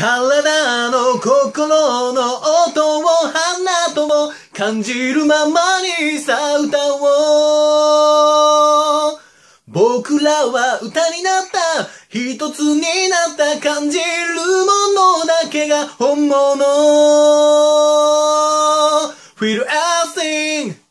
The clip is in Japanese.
彼らの心の音を花とも感じるままにさ歌おう僕らは歌になった一つになった感じるものだけが本物 f e l l all sing